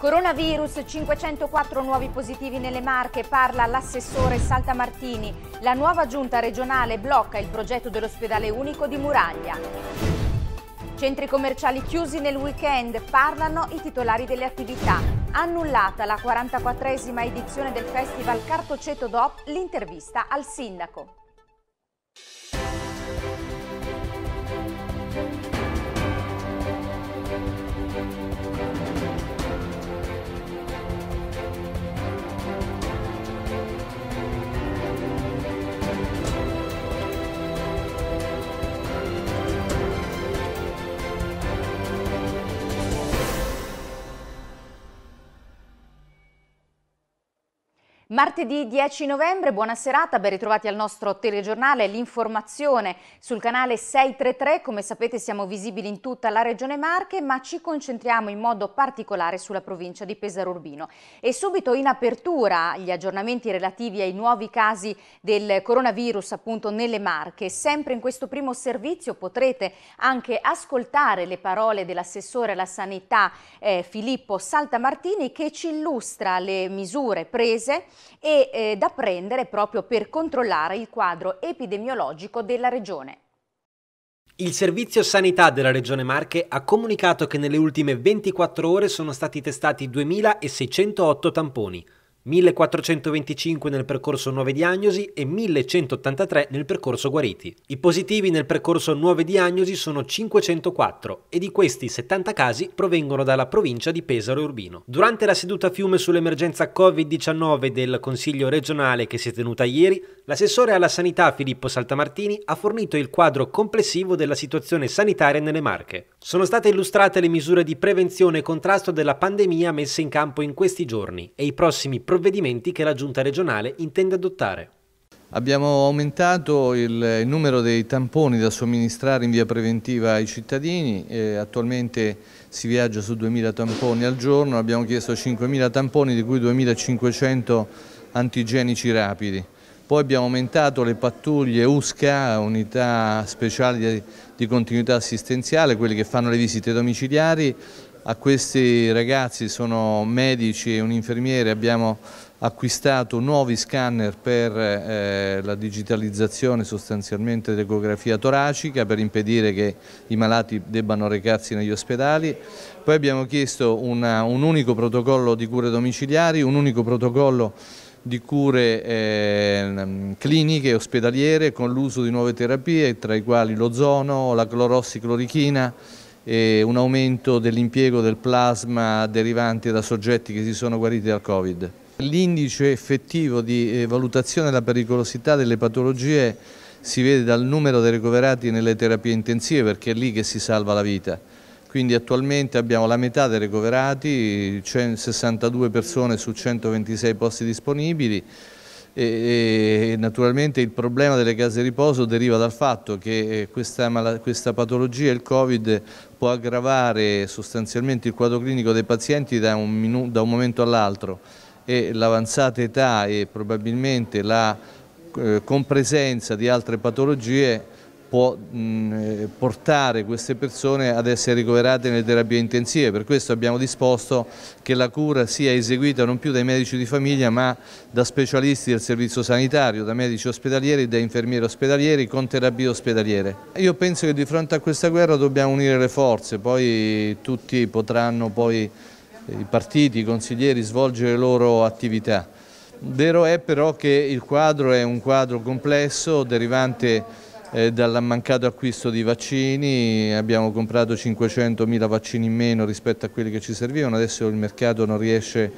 Coronavirus, 504 nuovi positivi nelle Marche, parla l'assessore Saltamartini. La nuova giunta regionale blocca il progetto dell'ospedale unico di Muraglia. Centri commerciali chiusi nel weekend, parlano i titolari delle attività. Annullata la 44esima edizione del festival Cartoceto DOP, l'intervista al sindaco. Martedì 10 novembre, buona serata, ben ritrovati al nostro telegiornale, l'informazione sul canale 633, come sapete siamo visibili in tutta la regione Marche, ma ci concentriamo in modo particolare sulla provincia di Pesaro Urbino. E subito in apertura gli aggiornamenti relativi ai nuovi casi del coronavirus appunto nelle Marche. Sempre in questo primo servizio potrete anche ascoltare le parole dell'assessore alla sanità eh, Filippo Saltamartini che ci illustra le misure prese e eh, da prendere proprio per controllare il quadro epidemiologico della regione. Il Servizio Sanità della Regione Marche ha comunicato che nelle ultime 24 ore sono stati testati 2.608 tamponi, 1425 nel percorso nuove diagnosi e 1183 nel percorso guariti. I positivi nel percorso nuove diagnosi sono 504 e di questi 70 casi provengono dalla provincia di Pesaro e Urbino. Durante la seduta a fiume sull'emergenza Covid-19 del Consiglio regionale che si è tenuta ieri, l'assessore alla sanità Filippo Saltamartini ha fornito il quadro complessivo della situazione sanitaria nelle Marche. Sono state illustrate le misure di prevenzione e contrasto della pandemia messe in campo in questi giorni e i prossimi provvedimenti che la giunta regionale intende adottare. Abbiamo aumentato il numero dei tamponi da somministrare in via preventiva ai cittadini, attualmente si viaggia su 2.000 tamponi al giorno, abbiamo chiesto 5.000 tamponi di cui 2.500 antigenici rapidi. Poi abbiamo aumentato le pattuglie USCA, unità speciali di continuità assistenziale, quelle che fanno le visite domiciliari, a questi ragazzi, sono medici e un infermiere, abbiamo acquistato nuovi scanner per eh, la digitalizzazione sostanzialmente dell'ecografia toracica per impedire che i malati debbano recarsi negli ospedali. Poi abbiamo chiesto una, un unico protocollo di cure domiciliari, un unico protocollo di cure eh, cliniche ospedaliere con l'uso di nuove terapie tra i quali l'ozono, la clorossiclorichina e un aumento dell'impiego del plasma derivante da soggetti che si sono guariti dal Covid. L'indice effettivo di eh, valutazione della pericolosità delle patologie si vede dal numero dei ricoverati nelle terapie intensive perché è lì che si salva la vita. Quindi attualmente abbiamo la metà dei ricoverati, 62 persone su 126 posti disponibili, e, e, naturalmente il problema delle case riposo deriva dal fatto che eh, questa, questa patologia, il Covid, può aggravare sostanzialmente il quadro clinico dei pazienti da un, da un momento all'altro e l'avanzata età e probabilmente la eh, compresenza di altre patologie può mh, portare queste persone ad essere ricoverate nelle terapie intensive. Per questo abbiamo disposto che la cura sia eseguita non più dai medici di famiglia ma da specialisti del servizio sanitario, da medici ospedalieri, da infermieri ospedalieri con terapie ospedaliere. Io penso che di fronte a questa guerra dobbiamo unire le forze, poi tutti potranno poi eh, i partiti, i consiglieri svolgere le loro attività. Vero è però che il quadro è un quadro complesso derivante eh, dal mancato acquisto di vaccini, abbiamo comprato 500.000 vaccini in meno rispetto a quelli che ci servivano, adesso il mercato non riesce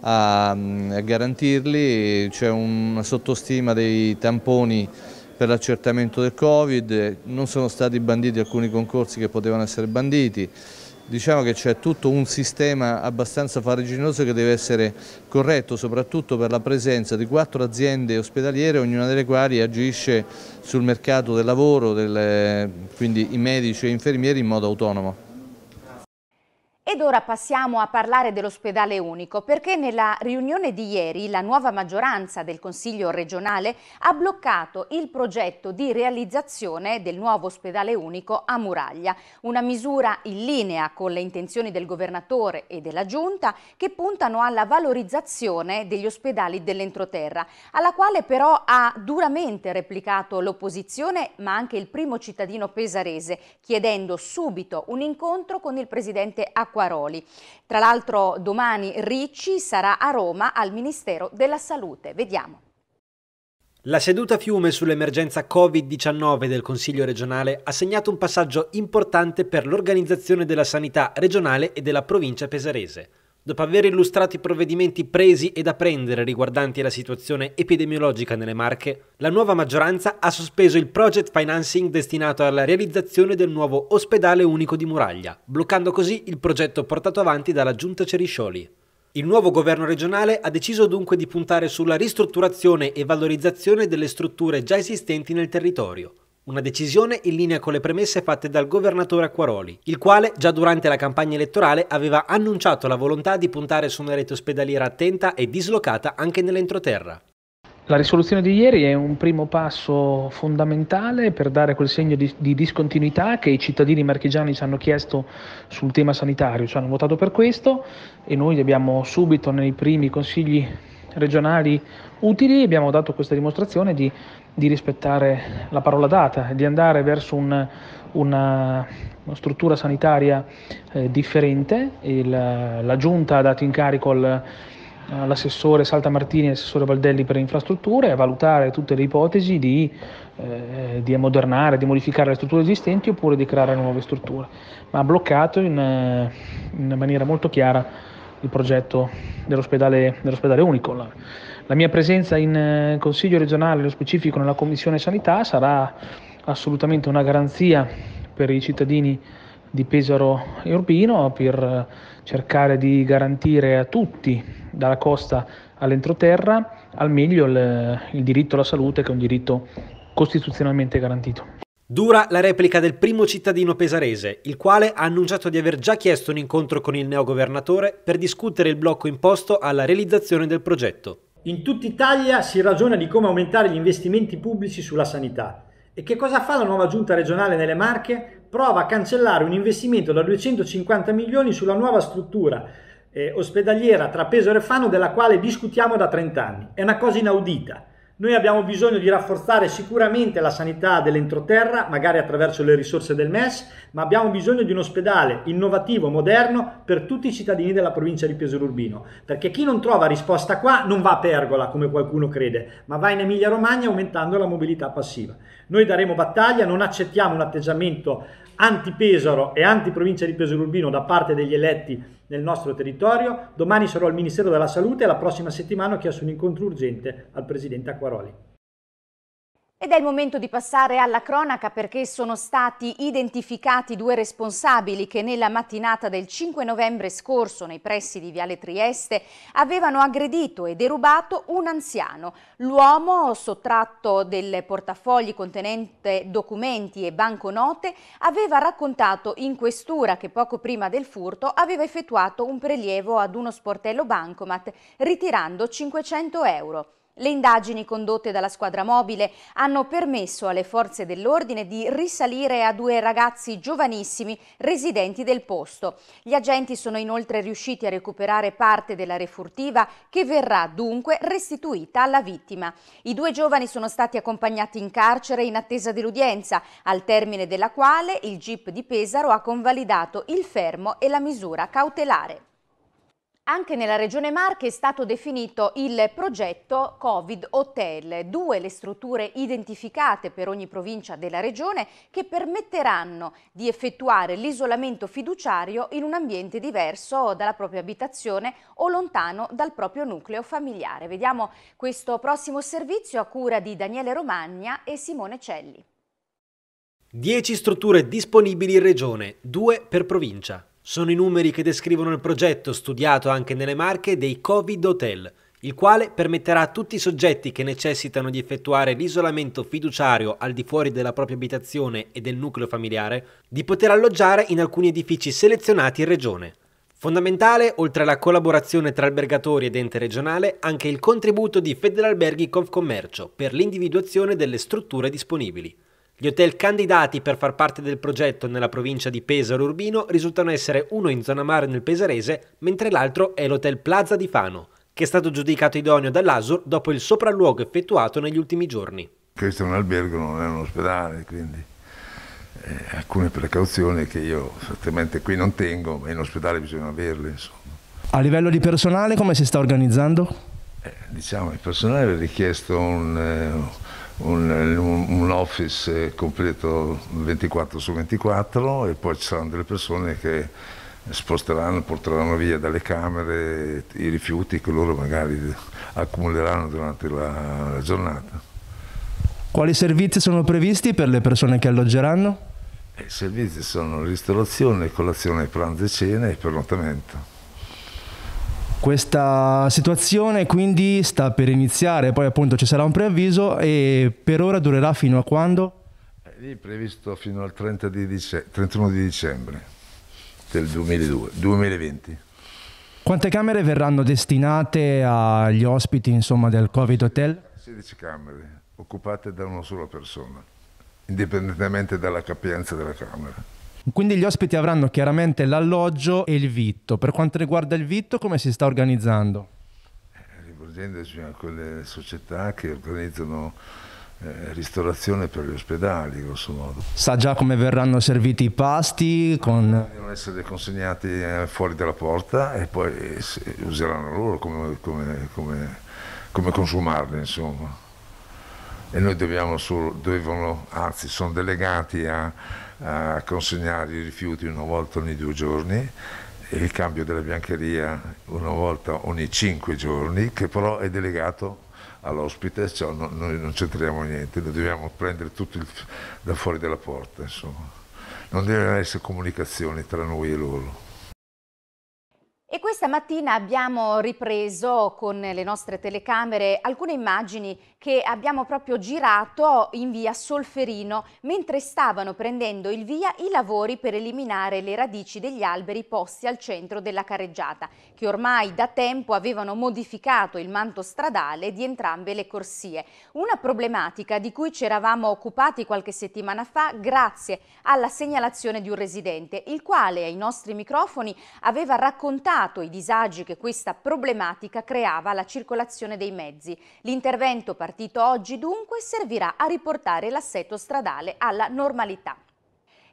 a, mm, a garantirli, c'è una sottostima dei tamponi per l'accertamento del Covid, non sono stati banditi alcuni concorsi che potevano essere banditi diciamo che c'è tutto un sistema abbastanza farraginoso che deve essere corretto soprattutto per la presenza di quattro aziende ospedaliere ognuna delle quali agisce sul mercato del lavoro, delle, quindi i medici e infermieri in modo autonomo. Ed ora passiamo a parlare dell'ospedale unico perché nella riunione di ieri la nuova maggioranza del Consiglio regionale ha bloccato il progetto di realizzazione del nuovo ospedale unico a Muraglia, una misura in linea con le intenzioni del governatore e della Giunta che puntano alla valorizzazione degli ospedali dell'entroterra, alla quale però ha duramente replicato l'opposizione ma anche il primo cittadino pesarese chiedendo subito un incontro con il presidente Acquario Acquaroli. Tra l'altro domani Ricci sarà a Roma al Ministero della Salute. Vediamo. La seduta fiume sull'emergenza Covid-19 del Consiglio regionale ha segnato un passaggio importante per l'organizzazione della sanità regionale e della provincia pesarese. Dopo aver illustrato i provvedimenti presi e da prendere riguardanti la situazione epidemiologica nelle Marche, la nuova maggioranza ha sospeso il project financing destinato alla realizzazione del nuovo ospedale unico di Muraglia, bloccando così il progetto portato avanti dalla giunta Ceriscioli. Il nuovo governo regionale ha deciso dunque di puntare sulla ristrutturazione e valorizzazione delle strutture già esistenti nel territorio, una decisione in linea con le premesse fatte dal governatore Acquaroli, il quale già durante la campagna elettorale aveva annunciato la volontà di puntare su una rete ospedaliera attenta e dislocata anche nell'entroterra. La risoluzione di ieri è un primo passo fondamentale per dare quel segno di, di, discontinuità che i cittadini marchigiani ci hanno chiesto sul tema sanitario, ci hanno votato per questo e noi abbiamo subito nei primi consigli regionali utili abbiamo dato questa dimostrazione di di rispettare la parola data, di andare verso un, una, una, struttura sanitaria eh, differente. Il, la Giunta ha dato incarico al, all'assessore Salta Martini e all'assessore Valdelli per le infrastrutture a valutare tutte le ipotesi di, eh, di ammodernare, di modificare le strutture esistenti oppure di creare nuove strutture, ma ha bloccato in, in maniera molto chiara il progetto dell'ospedale, dell'ospedale Unicol. La mia presenza in eh, Consiglio regionale, nello specifico nella Commissione Sanità, sarà assolutamente una garanzia per i cittadini di Pesaro e Urbino per eh, cercare di garantire a tutti, dalla costa all'entroterra, al meglio il, il diritto alla salute che è un diritto costituzionalmente garantito. Dura la replica del primo cittadino pesarese, il quale ha annunciato di aver già chiesto un incontro con il neogovernatore per discutere il blocco imposto alla realizzazione del progetto. In tutta Italia si ragiona di come aumentare gli investimenti pubblici sulla sanità. E che cosa fa la nuova giunta regionale nelle Marche? Prova a cancellare un investimento da 250 milioni sulla nuova struttura eh, ospedaliera tra Pesaro e Fano della quale discutiamo da 30 anni. È una cosa inaudita. Noi abbiamo bisogno di rafforzare sicuramente la sanità dell'entroterra, magari attraverso le risorse del MES, ma abbiamo bisogno di un ospedale innovativo, moderno, per tutti i cittadini della provincia di Piesolo Urbino. Perché chi non trova risposta qua non va a Pergola, come qualcuno crede, ma va in Emilia Romagna aumentando la mobilità passiva. Noi daremo battaglia, non accettiamo un atteggiamento anti-Pesaro e anti-provincia di Pesaro Urbino da parte degli eletti nel nostro territorio. Domani sarò al Ministero della Salute e la prossima settimana ho chiesto un incontro urgente al Presidente Acquaroli. Ed è il momento di passare alla cronaca perché sono stati identificati due responsabili che nella mattinata del 5 novembre scorso nei pressi di Viale Trieste avevano aggredito e derubato un anziano. L'uomo, sottratto del portafogli contenente documenti e banconote, aveva raccontato in questura che poco prima del furto aveva effettuato un prelievo ad uno sportello bancomat ritirando 500 euro. Le indagini condotte dalla squadra mobile hanno permesso alle forze dell'ordine di risalire a due ragazzi giovanissimi residenti del posto. Gli agenti sono inoltre riusciti a recuperare parte della refurtiva che verrà dunque restituita alla vittima. I due giovani sono stati accompagnati in carcere in attesa dell'udienza, al termine della quale il GIP di Pesaro ha convalidato il fermo e la misura cautelare. Anche nella Regione Marche è stato definito il progetto Covid Hotel, due le strutture identificate per ogni provincia della Regione che permetteranno di effettuare l'isolamento fiduciario in un ambiente diverso dalla propria abitazione o lontano dal proprio nucleo familiare. Vediamo questo prossimo servizio a cura di Daniele Romagna e Simone Celli. 10 strutture disponibili in Regione, due per provincia. Sono i numeri che descrivono il progetto studiato anche nelle Marche dei Covid Hotel, il quale permetterà a tutti i soggetti che necessitano di effettuare l'isolamento fiduciario al di fuori della propria abitazione e del nucleo familiare di poter alloggiare in alcuni edifici selezionati in regione. Fondamentale, oltre alla collaborazione tra albergatori ed ente regionale, anche il contributo di Federalberghi Confcommercio per l'individuazione delle strutture disponibili. Gli hotel candidati per far parte del progetto nella provincia di Pesaro Urbino risultano essere uno in zona mare nel Pesarese, mentre l'altro è l'hotel Plaza di Fano, che è stato giudicato idoneo dall'ASUR dopo il sopralluogo effettuato negli ultimi giorni. Questo è un albergo, non è un ospedale, quindi eh, alcune precauzioni che io certamente qui non tengo, ma in ospedale bisogna averle. Insomma. A livello di personale come si sta organizzando? Eh, diciamo, il personale ha richiesto un... Eh, un, un, office eh, completo 24 su 24 e poi ci saranno delle persone che sposteranno, porteranno via dalle camere i rifiuti che loro magari accumuleranno durante la, la giornata. Quali servizi sono previsti per le persone che alloggeranno? Eh, I servizi sono ristorazione, colazione, pranzo e cena e pernottamento. Questa situazione quindi sta per iniziare, poi appunto ci sarà un preavviso e per ora durerà fino a quando? È previsto fino al di dice- 31 di dicembre del 2002, 2020. Quante camere verranno destinate agli ospiti insomma, del Covid Hotel? 16 camere, occupate da una sola persona, indipendentemente dalla capienza della camera. Quindi gli ospiti avranno chiaramente l'alloggio e il vitto. Per quanto riguarda il vitto, come si sta organizzando? Eh, Rivolgendoci a quelle società che organizzano eh, ristorazione per gli ospedali, grosso modo. Sa già come verranno serviti i pasti? Con... Devono essere consegnati eh, fuori dalla porta e poi eh, useranno loro come, come, come, come consumarli, insomma. E noi dobbiamo solo, dovevano, anzi, sono delegati a a consegnare i rifiuti una volta ogni due giorni il cambio della biancheria una volta ogni cinque giorni che però è delegato all'ospite, cioè non, noi non c'entriamo niente, lo dobbiamo prendere tutto il, da fuori dalla porta, insomma. Non deve essere comunicazione tra noi e loro. E questa mattina abbiamo ripreso con le nostre telecamere alcune immagini che abbiamo proprio girato in via Solferino mentre stavano prendendo il via i lavori per eliminare le radici degli alberi posti al centro della carreggiata, che ormai da tempo avevano modificato il manto stradale di entrambe le corsie. Una problematica di cui ci eravamo occupati qualche settimana fa grazie alla segnalazione di un residente, il quale ai nostri microfoni aveva raccontato i disagi che questa problematica creava alla circolazione dei mezzi. L'intervento partì partito oggi dunque servirà a riportare l'assetto stradale alla normalità.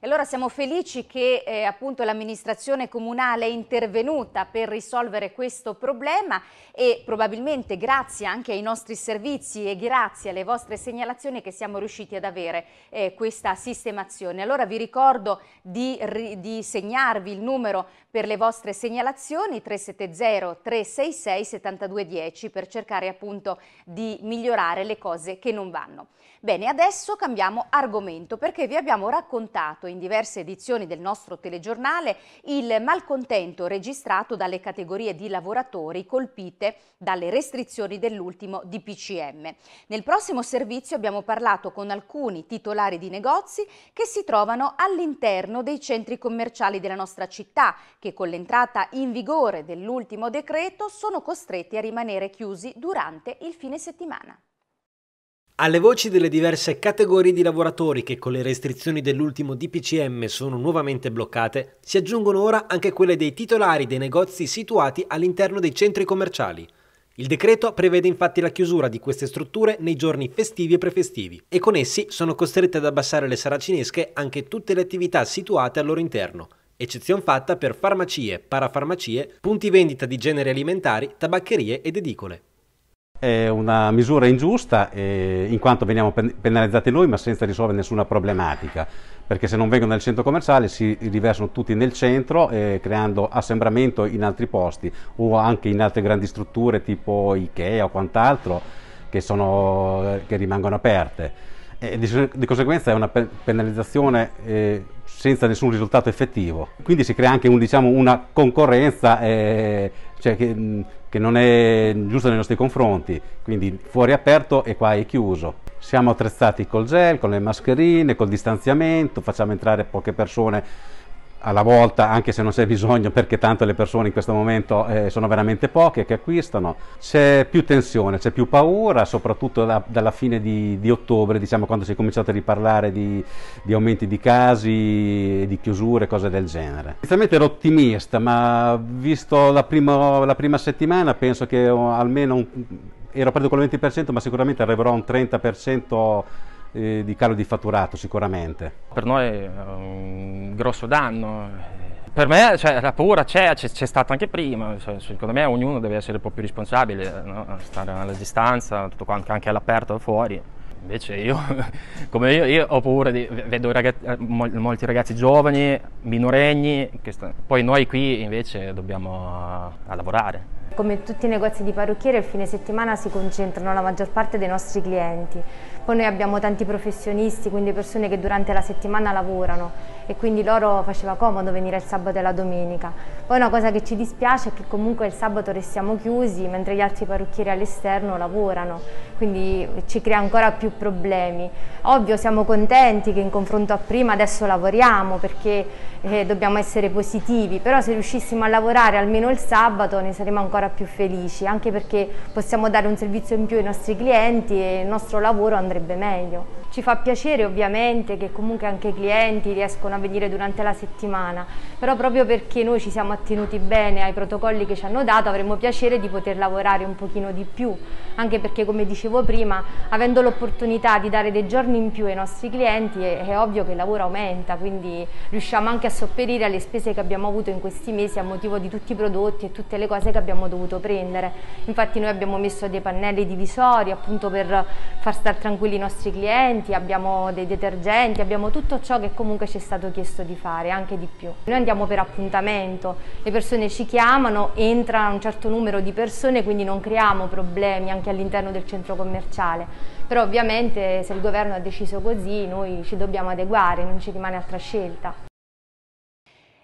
E allora siamo felici che eh, appunto l'amministrazione comunale è intervenuta per risolvere questo problema e probabilmente grazie anche ai nostri servizi e grazie alle vostre segnalazioni che siamo riusciti ad avere eh, questa sistemazione. Allora vi ricordo di, di segnarvi il numero per le vostre segnalazioni 370 366 7210 per cercare appunto di migliorare le cose che non vanno. Bene, adesso cambiamo argomento perché vi abbiamo raccontato in diverse edizioni del nostro telegiornale il malcontento registrato dalle categorie di lavoratori colpite dalle restrizioni dell'ultimo DPCM. Nel prossimo servizio abbiamo parlato con alcuni titolari di negozi che si trovano all'interno dei centri commerciali della nostra città che con l'entrata in vigore dell'ultimo decreto sono costretti a rimanere chiusi durante il fine settimana. Alle voci delle diverse categorie di lavoratori che con le restrizioni dell'ultimo DPCM sono nuovamente bloccate, si aggiungono ora anche quelle dei titolari dei negozi situati all'interno dei centri commerciali. Il decreto prevede infatti la chiusura di queste strutture nei giorni festivi e prefestivi e con essi sono costrette ad abbassare le saracinesche anche tutte le attività situate al loro interno, eccezion fatta per farmacie, parafarmacie, punti vendita di generi alimentari, tabaccherie ed edicole è una misura ingiusta eh, in quanto veniamo penalizzati noi ma senza risolvere nessuna problematica perché se non vengono nel centro commerciale si riversano tutti nel centro eh, creando assembramento in altri posti o anche in altre grandi strutture tipo Ikea o quant'altro che, sono, eh, che rimangono aperte e di, di, conseguenza è una pe- penalizzazione eh, senza nessun risultato effettivo quindi si crea anche un, diciamo, una concorrenza eh, cioè che, mm, che, non è giusto nei nostri confronti, quindi fuori aperto e qua è chiuso. Siamo attrezzati col gel, con le mascherine, col distanziamento, facciamo entrare poche persone alla volta, anche se non c'è bisogno, perché tanto le persone in questo momento eh, sono veramente poche che acquistano, c'è più tensione, c'è più paura, soprattutto da, dalla fine di, di, ottobre, diciamo, quando si è cominciato a riparlare di, di aumenti di casi, di chiusure, cose del genere. Inizialmente ero ottimista, ma visto la prima, la prima settimana penso che almeno un, ero perduto il 20%, ma sicuramente arriverò a un 30% eh, di calo di fatturato sicuramente. Per noi è eh, un grosso danno. Per me cioè, la paura c'è, c'è, c'è stata anche prima, cioè, secondo me ognuno deve essere un po' più responsabile, no? stare alla distanza, tutto quanto, anche all'aperto fuori. Invece io, come io, io ho paura di, vedo ragazzi, eh, molti ragazzi giovani, minorenni, sta, poi noi qui invece dobbiamo eh, a lavorare. Come tutti i negozi di parrucchiere il fine settimana si concentrano la maggior parte dei nostri clienti. Poi noi abbiamo tanti professionisti, quindi persone che durante la settimana lavorano e quindi loro faceva comodo venire il sabato e la domenica. Poi una cosa che ci dispiace è che comunque il sabato restiamo chiusi mentre gli altri parrucchieri all'esterno lavorano, quindi ci crea ancora più problemi. Ovvio siamo contenti che in confronto a prima adesso lavoriamo perché eh, dobbiamo essere positivi, però se riuscissimo a lavorare almeno il sabato ne saremmo ancora più felici, anche perché possiamo dare un servizio in più ai nostri clienti e il nostro lavoro andrebbe meglio. Ci fa piacere ovviamente che comunque anche i clienti riescono a venire durante la settimana, però proprio perché noi ci siamo attenuti bene ai protocolli che ci hanno dato avremmo piacere di poter lavorare un pochino di più, anche perché come dicevo prima, avendo l'opportunità di dare dei giorni in più ai nostri clienti è, è ovvio che il lavoro aumenta, quindi riusciamo anche a sopperire alle spese che abbiamo avuto in questi mesi a motivo di tutti i prodotti e tutte le cose che abbiamo dovuto prendere. Infatti noi abbiamo messo dei pannelli divisori appunto per far stare tranquilli i nostri clienti, detergenti, abbiamo dei detergenti, abbiamo tutto ciò che comunque ci è stato chiesto di fare, anche di più. Noi andiamo per appuntamento, le persone ci chiamano, entra un certo numero di persone, quindi non creiamo problemi anche all'interno del centro commerciale. Però ovviamente se il governo ha deciso così noi ci dobbiamo adeguare, non ci rimane altra scelta.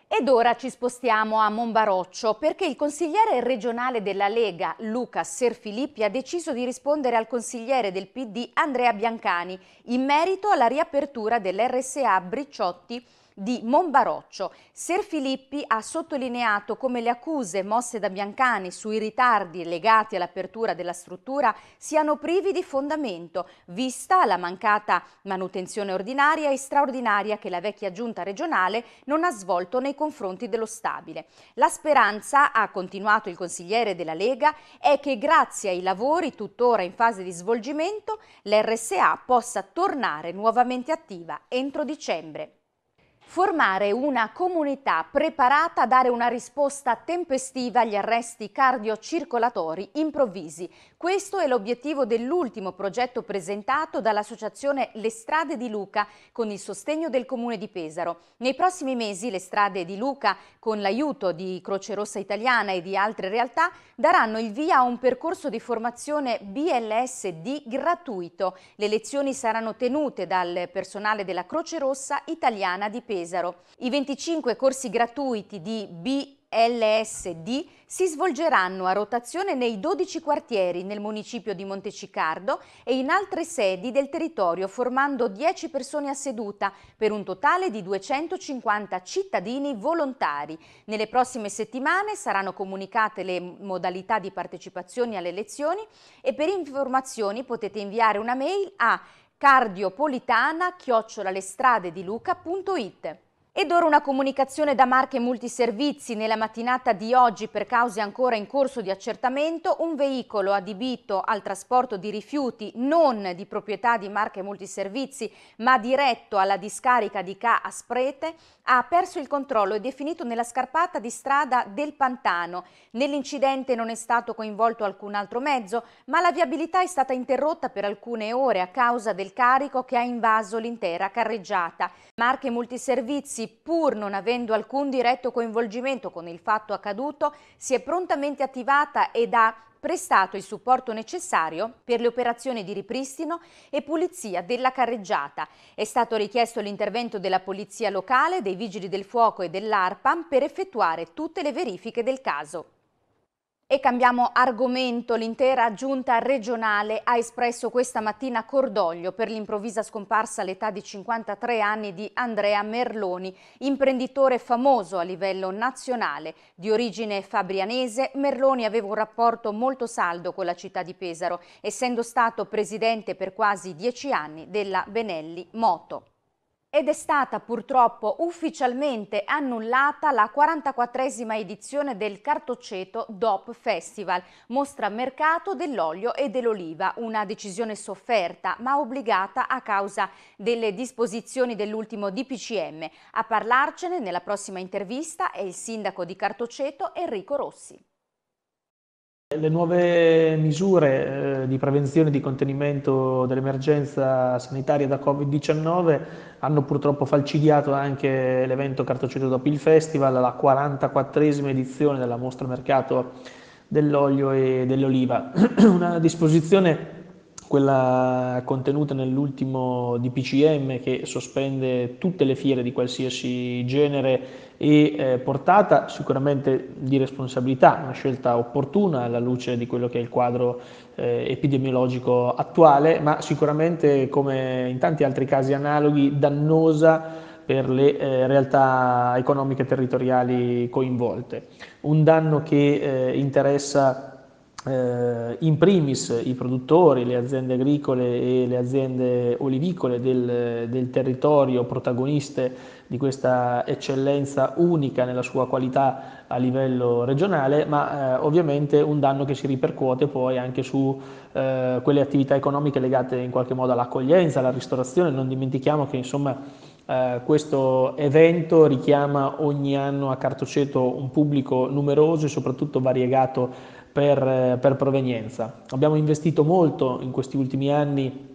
Ed ora ci spostiamo a Monbaroccio perché il consigliere regionale della Lega Luca Serfilippi ha deciso di rispondere al consigliere del PD Andrea Biancani in merito alla riapertura dell'RSA Bricciotti di Monbaroccio. Ser Filippi ha sottolineato come le accuse mosse da Biancani sui ritardi legati all'apertura della struttura siano privi di fondamento, vista la mancata manutenzione ordinaria e straordinaria che la vecchia giunta regionale non ha svolto nei confronti dello stabile. La speranza, ha continuato il consigliere della Lega, è che grazie ai lavori tuttora in fase di svolgimento l'RSA possa tornare nuovamente attiva entro dicembre. Formare una comunità preparata a dare una risposta tempestiva agli arresti cardiocircolatori improvvisi. Questo è l'obiettivo dell'ultimo progetto presentato dall'associazione Le Strade di Luca con il sostegno del Comune di Pesaro. Nei prossimi mesi le Strade di Luca, con l'aiuto di Croce Rossa Italiana e di altre realtà, daranno il via a un percorso di formazione BLSD gratuito. Le lezioni saranno tenute dal personale della Croce Rossa Italiana di Pesaro. I 25 corsi gratuiti di BLSD LSD si svolgeranno a rotazione nei 12 quartieri nel municipio di Monteciccardo e in altre sedi del territorio formando 10 persone a seduta per un totale di 250 cittadini volontari. Nelle prossime settimane saranno comunicate le modalità di partecipazione alle lezioni e per informazioni potete inviare una mail a cardiopolitana-lestradediluca.it. Ed ora una comunicazione da Marche Multiservizi. Nella mattinata di oggi, per cause ancora in corso di accertamento, un veicolo adibito al trasporto di rifiuti non di proprietà di Marche Multiservizi, ma diretto alla discarica di Ca Asprete, ha perso il controllo e definito nella scarpata di strada del Pantano. Nell'incidente non è stato coinvolto alcun altro mezzo, ma la viabilità è stata interrotta per alcune ore a causa del carico che ha invaso l'intera carreggiata. Marche Multiservizi quindi, pur non avendo alcun diretto coinvolgimento con il fatto accaduto, si è prontamente attivata ed ha prestato il supporto necessario per le operazioni di ripristino e pulizia della carreggiata. È stato richiesto l'intervento della Polizia Locale, dei Vigili del Fuoco e dell'ARPAM per effettuare tutte le verifiche del caso. E cambiamo argomento. L'intera giunta regionale ha espresso questa mattina cordoglio per l'improvvisa scomparsa all'età di 53 anni di Andrea Merloni, imprenditore famoso a livello nazionale. Di origine fabrianese, Merloni aveva un rapporto molto saldo con la città di Pesaro, essendo stato presidente per quasi dieci anni della Benelli Moto ed è stata purtroppo ufficialmente annullata la 44esima edizione del Cartoceto DOP Festival, mostra mercato dell'olio e dell'oliva, una decisione sofferta ma obbligata a causa delle disposizioni dell'ultimo DPCM. A parlarcene nella prossima intervista è il sindaco di Cartoceto Enrico Rossi. Le nuove misure eh, di prevenzione e di contenimento dell'emergenza sanitaria da Covid-19 hanno purtroppo falcidiato anche l'evento Cartoceto dopo il Festival, la 44esima edizione della mostra mercato dell'olio e dell'oliva. Una disposizione quella contenuta nell'ultimo DPCM che sospende tutte le fiere di qualsiasi genere e eh, portata sicuramente di responsabilità, una scelta opportuna alla luce di quello che è il quadro eh, epidemiologico attuale, ma sicuramente come in tanti altri casi analoghi dannosa per le eh, realtà economiche territoriali coinvolte. Un danno che eh, interessa eh, in primis i produttori, le aziende agricole e le aziende olivicole del, del territorio protagoniste di questa eccellenza unica nella sua qualità a livello regionale, ma eh, ovviamente un danno che si ripercuote poi anche su eh, quelle attività economiche legate in qualche modo all'accoglienza, alla ristorazione. Non dimentichiamo che insomma eh, questo evento richiama ogni anno a Cartoceto un pubblico numeroso e soprattutto variegato per, per provenienza. Abbiamo investito molto in questi ultimi anni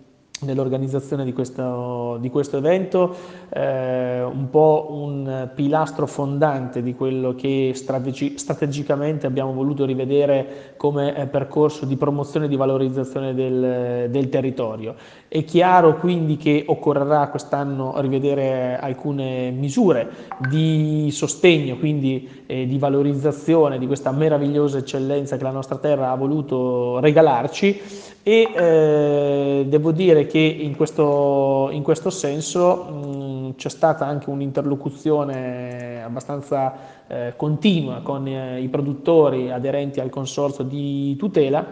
nell'organizzazione di questo, di questo evento, eh, un po' un pilastro fondante di quello che strategicamente abbiamo voluto rivedere come eh, percorso di promozione e di valorizzazione del, del territorio. È chiaro quindi che occorrerà quest'anno rivedere alcune misure di sostegno, quindi eh, di valorizzazione di questa meravigliosa eccellenza che la nostra terra ha voluto regalarci e eh, devo dire che in questo, in questo senso mm, c'è stata anche un'interlocuzione abbastanza eh, continua con eh, i produttori aderenti al consorzio di tutela,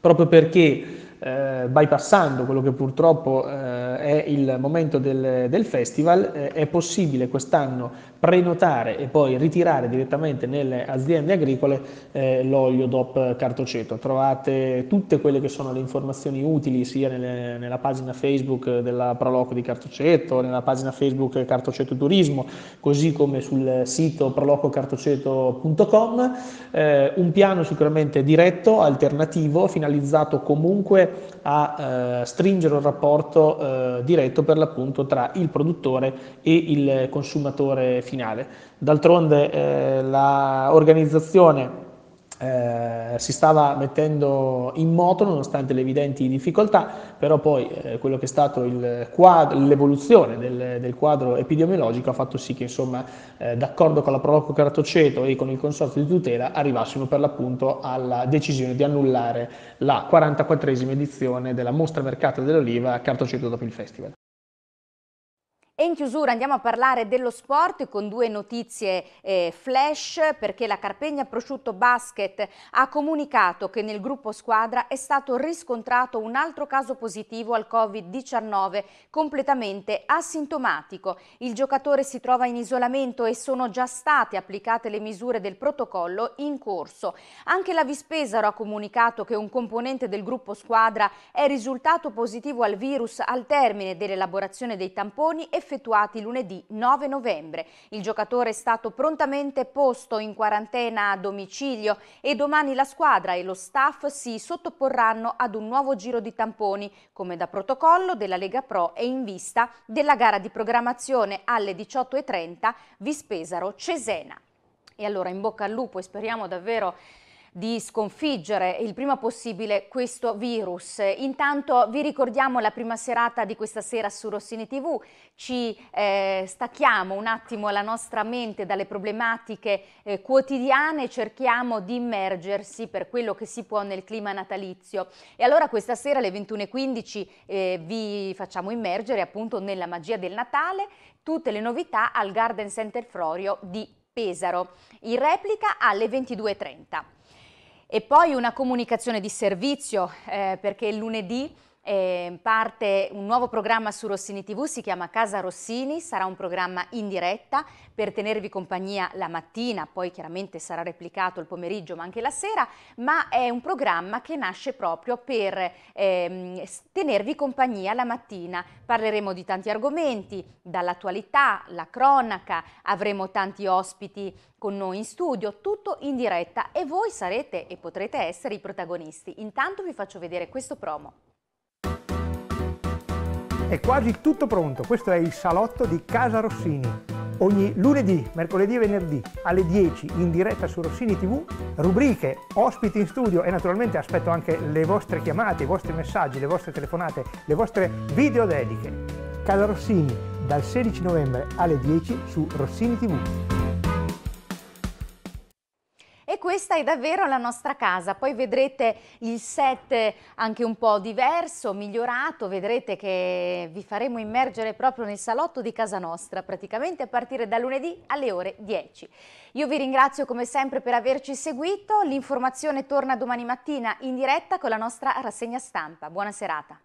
proprio perché eh, bypassando quello che purtroppo eh, è il momento del, del festival, eh, è possibile quest'anno prenotare e poi ritirare direttamente nelle aziende agricole eh, l'olio DOP cartoceto. Trovate tutte quelle che sono le informazioni utili sia nelle, nella pagina Facebook della Proloco di Cartoceto, nella pagina Facebook Cartoceto Turismo, così come sul sito prolococartoceto.com. Eh, un piano sicuramente diretto, alternativo, finalizzato comunque a eh, stringere un rapporto eh, eh, diretto per l'appunto tra il produttore e il consumatore finale. D'altronde eh, l'organizzazione eh, si stava mettendo in moto nonostante le evidenti difficoltà, però poi eh, quello che è stato l'evoluzione del, del, quadro epidemiologico ha fatto sì che insomma eh, d'accordo con la Proloco Cartoceto e con il Consorzio di tutela arrivassimo per l'appunto alla decisione di annullare la 44esima edizione della mostra mercato dell'oliva a Cartoceto dopo il festival. E in chiusura andiamo a parlare dello sport con due notizie eh, flash perché la Carpegna Prosciutto Basket ha comunicato che nel gruppo squadra è stato riscontrato un altro caso positivo al Covid-19 completamente asintomatico. Il giocatore si trova in isolamento e sono già state applicate le misure del protocollo in corso. Anche la Vispesaro ha comunicato che un componente del gruppo squadra è risultato positivo al virus al termine dell'elaborazione dei tamponi e effettuati lunedì 9 novembre. Il giocatore è stato prontamente posto in quarantena a domicilio e domani la squadra e lo staff si sottoporranno ad un nuovo giro di tamponi, come da protocollo della Lega Pro e in vista della gara di programmazione alle 18.30 Vispesaro-Cesena. E allora in bocca al lupo e speriamo davvero di sconfiggere il prima possibile questo virus. Intanto vi ricordiamo la prima serata di questa sera su Rossini TV, ci eh, stacchiamo un attimo la nostra mente dalle problematiche eh, quotidiane cerchiamo di immergersi per quello che si può nel clima natalizio. E allora questa sera alle 21.15 eh, vi facciamo immergere appunto nella magia del Natale, tutte le novità al Garden Center Florio di Pesaro, in replica alle 22.30. E poi una comunicazione di servizio, eh, perché lunedì eh, parte un nuovo programma su Rossini TV, si chiama Casa Rossini, sarà un programma in diretta per tenervi compagnia la mattina, poi chiaramente sarà replicato il pomeriggio ma anche la sera, ma è un programma che nasce proprio per ehm, tenervi compagnia la mattina. Parleremo di tanti argomenti, dall'attualità, la cronaca, avremo tanti ospiti con noi in studio, tutto in diretta e voi sarete e potrete essere i protagonisti. Intanto vi faccio vedere questo promo. È quasi tutto pronto, questo è il salotto di Casa Rossini. Ogni lunedì, mercoledì e venerdì alle 10 in diretta su Rossini TV, rubriche, ospiti in studio e naturalmente aspetto anche le vostre chiamate, i vostri messaggi, le vostre telefonate, le vostre video videodediche. Casa Rossini dal 16 novembre alle 10 su Rossini TV questa è davvero la nostra casa. Poi vedrete il set anche un po' diverso, migliorato, vedrete che vi faremo immergere proprio nel salotto di casa nostra, praticamente a partire da lunedì alle ore 10. Io vi ringrazio come sempre per averci seguito, l'informazione torna domani mattina in diretta con la nostra rassegna stampa. Buona serata.